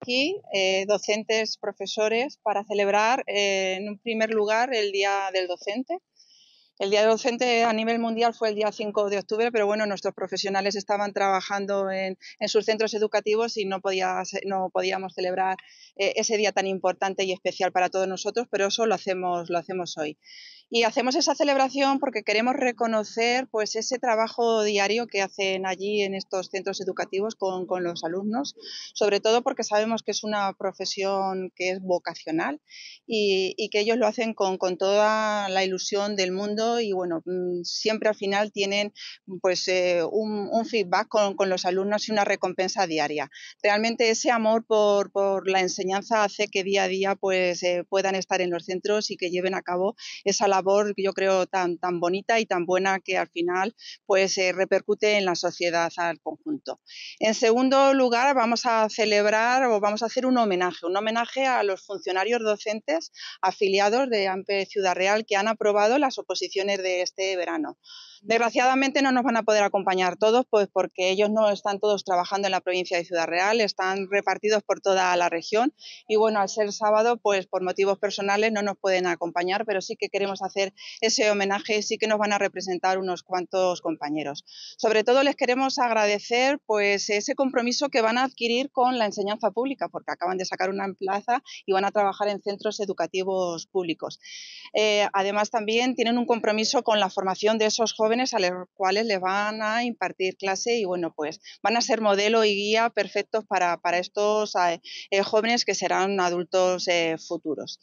aquí eh, docentes, profesores, para celebrar eh, en primer lugar el Día del Docente. El Día del Docente a nivel mundial fue el día 5 de octubre, pero bueno, nuestros profesionales estaban trabajando en, sus centros educativos y no, podía, no podíamos celebrar eh, ese día tan importante y especial para todos nosotros, pero eso lo hacemos, lo hacemos hoy. Y hacemos esa celebración porque queremos reconocer pues, ese trabajo diario que hacen allí en estos centros educativos con, los alumnos, sobre todo porque sabemos que es una profesión que es vocacional y, que ellos lo hacen con, toda la ilusión del mundo y bueno, mm, siempre al final tienen pues, eh, un, feedback con, los alumnos y una recompensa diaria. Realmente ese amor por, la enseñanza hace que día a día pues, eh, puedan estar en los centros y que lleven a cabo esa labor yo creo, tan, tan bonita y tan buena que al final pues eh, repercute en la sociedad al conjunto. En segundo lugar, vamos a celebrar o vamos a hacer un homenaje, un homenaje a los funcionarios docentes afiliados de AMPE Ciudad Real que han aprobado las oposiciones de este verano. Desgraciadamente no nos van a poder acompañar todos, pues porque ellos no están todos trabajando en la provincia de Ciudad Real, están repartidos por toda la región y bueno, al ser sábado, pues por motivos personales no nos pueden acompañar, pero sí que queremos hacer hacer ese homenaje sí que nos van a representar unos cuantos compañeros. Sobre todo les queremos agradecer pues, ese compromiso que van a adquirir con la enseñanza pública, porque acaban de sacar una plaza y van a trabajar en centros educativos públicos. Eh, además, también tienen un compromiso con la formación de esos jóvenes a los cuales les van a impartir clase y bueno, pues van a ser modelo y guía perfectos para, para estos eh, jóvenes que serán adultos eh, futuros.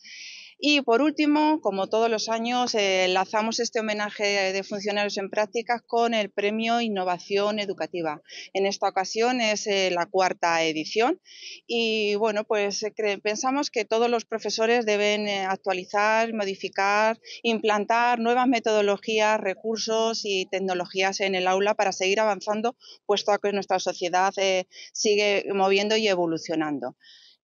Y por último, como todos los años, eh, enlazamos este homenaje de funcionarios en prácticas con el Premio Innovación Educativa. En esta ocasión es eh, la cuarta edición y bueno, pues eh, pensamos que todos los profesores deben actualizar, modificar, implantar nuevas metodologías, recursos y tecnologías en el aula para seguir avanzando, puesto que nuestra sociedad sigue moviendo y evolucionando.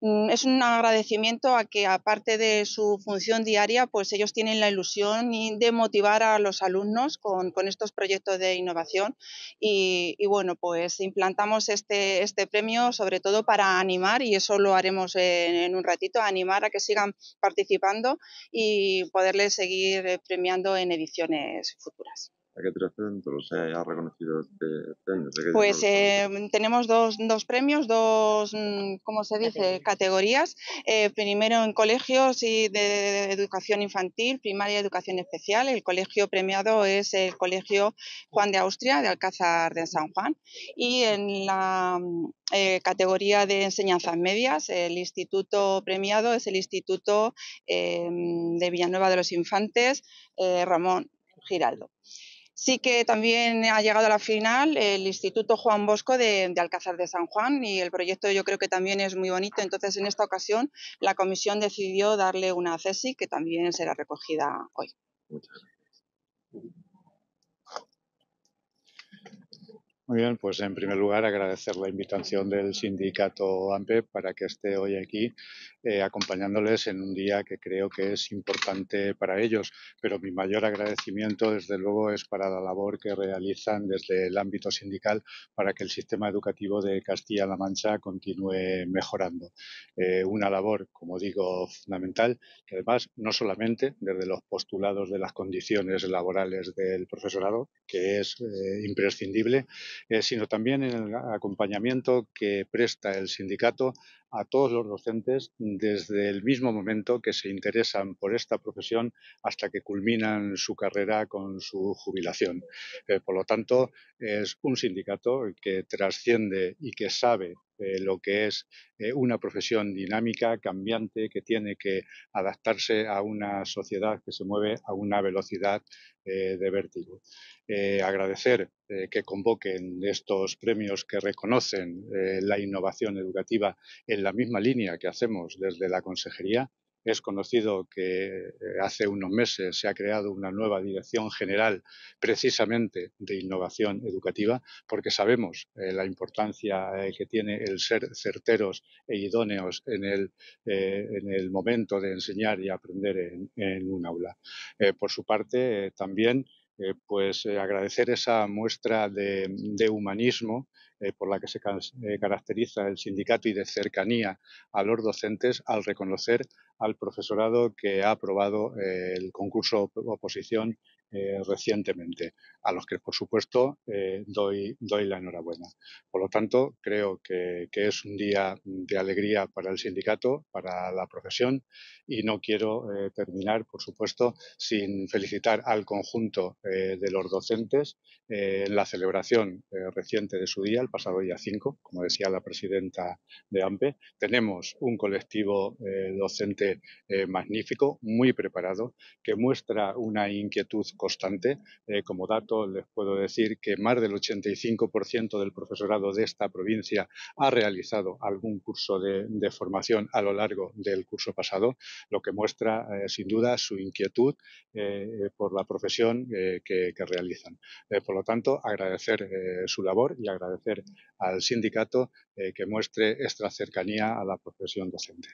Mm, es un agradecimiento a que aparte de su función diaria, pues ellos tienen la ilusión de motivar a los alumnos con, estos proyectos de innovación y, bueno, pues implantamos este, este, premio sobre todo para animar y eso lo haremos en, un ratito, animar a que sigan participando y poderles seguir premiando en ediciones futuras. ¿A qué tres centros se ha reconocido este, premio? Pues eh, tenemos dos, premios, dos, mm, ¿cómo se dice?, categorías. Eh, primero en colegios y de, educación infantil, primaria y educación especial. El colegio premiado es el Colegio Juan de Austria, de Alcázar de San Juan. Y en la mm, eh, categoría de enseñanzas medias, el instituto premiado es el Instituto de Villanueva de los Infantes, Ramón Giraldo. Sí que también ha llegado a la final el Instituto Juan Bosco de, Alcázar de San Juan y el proyecto yo creo que también es muy bonito. Entonces, en esta ocasión, la comisión decidió darle una cesi que también será recogida hoy. Muchas gracias. Muy bien, pues en primer lugar agradecer la invitación del sindicato AMPE para que esté hoy aquí eh, acompañándoles en un día que creo que es importante para ellos, pero mi mayor agradecimiento desde luego es para la labor que realizan desde el ámbito sindical para que el sistema educativo de Castilla-La Mancha continúe mejorando. Eh, una labor, como digo, fundamental, que además no solamente desde los postulados de las condiciones laborales del profesorado, que es eh, imprescindible, eh, sino también en el acompañamiento que presta el sindicato a todos los docentes desde el mismo momento que se interesan por esta profesión hasta que culminan su carrera con su jubilación. Eh, por lo tanto, es un sindicato que trasciende y que sabe eh, lo que es eh, una profesión dinámica, cambiante, que tiene que adaptarse a una sociedad que se mueve a una velocidad eh, de vértigo. agradecer que convoquen estos premios que reconocen la innovación educativa en la misma línea que hacemos desde la Consejería es conocido que eh, hace unos meses se ha creado una nueva dirección general precisamente de innovación educativa, porque sabemos eh, la importancia eh, que tiene el ser certeros e idóneos en el, momento de enseñar y aprender en un aula. por su parte, también eh, pues eh, agradecer esa muestra de, humanismo eh, por la que se caracteriza el sindicato y de cercanía a los docentes al reconocer al profesorado que ha aprobado el concurso oposición eh, recientemente, a los que por supuesto eh, doy, doy la enhorabuena. Por lo tanto, creo que, es un día de alegría para el sindicato, para la profesión y no quiero eh, terminar, por supuesto, sin felicitar al conjunto de los docentes en la celebración reciente de su día, el pasado día 5, como decía la presidenta de AMPE. Tenemos un colectivo docente magnífico, muy preparado, que muestra una inquietud constante. Eh, como dato, les puedo decir que más del 85% del profesorado de esta provincia ha realizado algún curso de, formación a lo largo del curso pasado, lo que muestra eh, sin duda su inquietud eh, por la profesión que, que, realizan. por lo tanto, agradecer su labor y agradecer al sindicato que muestre esta cercanía a la profesión docente.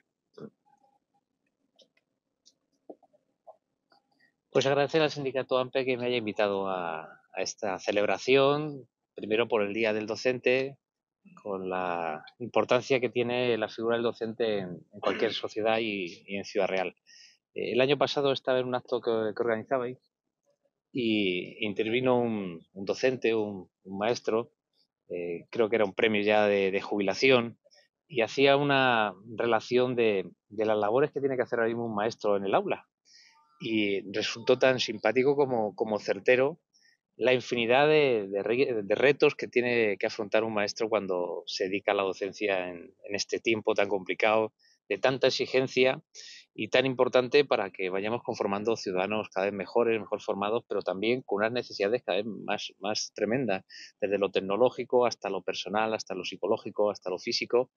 Pues agradecer al sindicato AMPE que me haya invitado a, esta celebración, primero por el Día del Docente, con la importancia que tiene la figura del docente en, cualquier sociedad y, en Ciudad Real. Eh, el año pasado estaba en un acto que, organizabais y intervino un, docente, un, maestro, eh, creo que era un premio ya de, jubilación, y hacía una relación de, las labores que tiene que hacer ahora mismo un maestro en el aula, y resultó tan simpático como, certero la infinidad de, retos que tiene que afrontar un maestro cuando se dedica a la docencia en, en, este tiempo tan complicado, de tanta exigencia y tan importante para que vayamos conformando ciudadanos cada vez mejores, mejor formados, pero también con unas necesidades cada vez más, más tremendas, desde lo tecnológico hasta lo personal, hasta lo psicológico, hasta lo físico.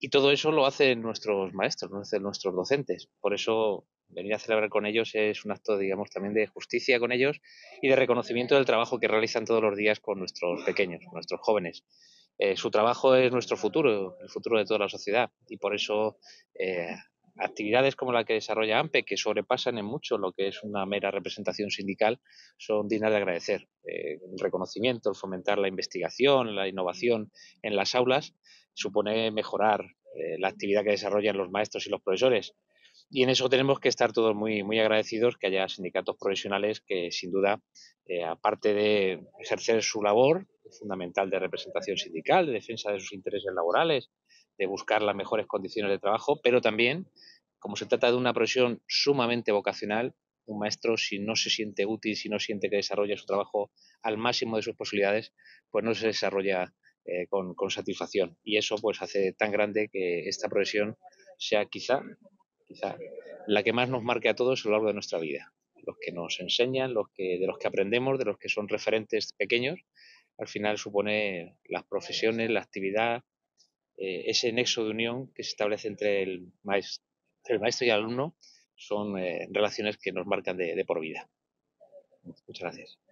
Y todo eso lo hacen nuestros maestros, lo hacen nuestros docentes. Por eso venir a celebrar con ellos es un acto, digamos, también de justicia con ellos y de reconocimiento del trabajo que realizan todos los días con nuestros pequeños, nuestros jóvenes. Eh, su trabajo es nuestro futuro, el futuro de toda la sociedad. Y por eso eh, actividades como la que desarrolla AMPE, que sobrepasan en mucho lo que es una mera representación sindical, son dignas de agradecer. el eh, reconocimiento, el fomentar la investigación, la innovación en las aulas, supone mejorar eh, la actividad que desarrollan los maestros y los profesores. Y en eso tenemos que estar todos muy, muy agradecidos que haya sindicatos profesionales que, sin duda, eh, aparte de ejercer su labor fundamental de representación sindical, de defensa de sus intereses laborales, de buscar las mejores condiciones de trabajo, pero también, como se trata de una profesión sumamente vocacional, un maestro, si no se siente útil, si no siente que desarrolla su trabajo al máximo de sus posibilidades, pues no se desarrolla eh, con, satisfacción. Y eso pues hace tan grande que esta profesión sea quizá, quizá la que más nos marque a todos a lo largo de nuestra vida. Los que nos enseñan, los que, de los que aprendemos, de los que son referentes pequeños, al final supone las profesiones, la actividad, eh, ese nexo de unión que se establece entre el maestro, el maestro y el alumno son eh, relaciones que nos marcan de, de por vida. Muchas gracias.